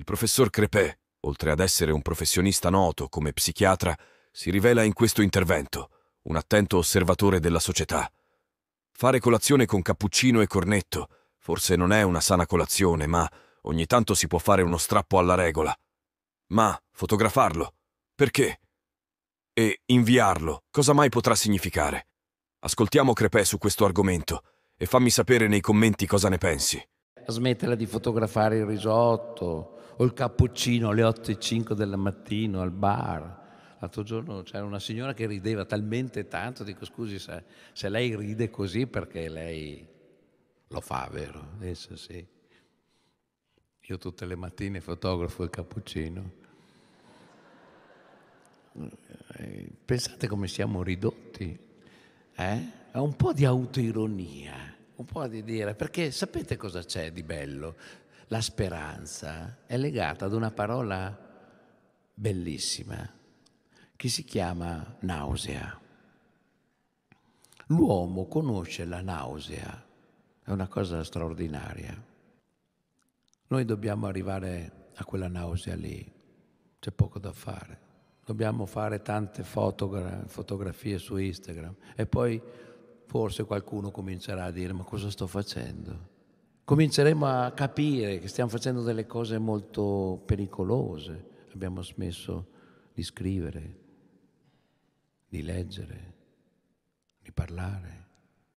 Il professor Crepè, oltre ad essere un professionista noto come psichiatra, si rivela in questo intervento un attento osservatore della società. Fare colazione con cappuccino e cornetto forse non è una sana colazione, ma ogni tanto si può fare uno strappo alla regola. Ma fotografarlo? Perché? E inviarlo cosa mai potrà significare? Ascoltiamo Crepè su questo argomento e fammi sapere nei commenti cosa ne pensi. Smettere di fotografare il risotto, o il cappuccino alle 8 e 5 del mattino al bar. L'altro giorno c'era una signora che rideva talmente tanto, dico scusi se, se lei ride così perché lei lo fa, vero? Adesso sì. Io tutte le mattine fotografo il cappuccino. Eh, pensate come siamo ridotti, eh? È un po' di autoironia, un po' di dire, perché sapete cosa c'è di bello? la speranza è legata ad una parola bellissima che si chiama nausea. L'uomo conosce la nausea, è una cosa straordinaria. Noi dobbiamo arrivare a quella nausea lì, c'è poco da fare. Dobbiamo fare tante fotogra- fotografie su Instagram e poi forse qualcuno comincerà a dire ma cosa sto facendo? cominceremo a capire che stiamo facendo delle cose molto pericolose. Abbiamo smesso di scrivere, di leggere, di parlare.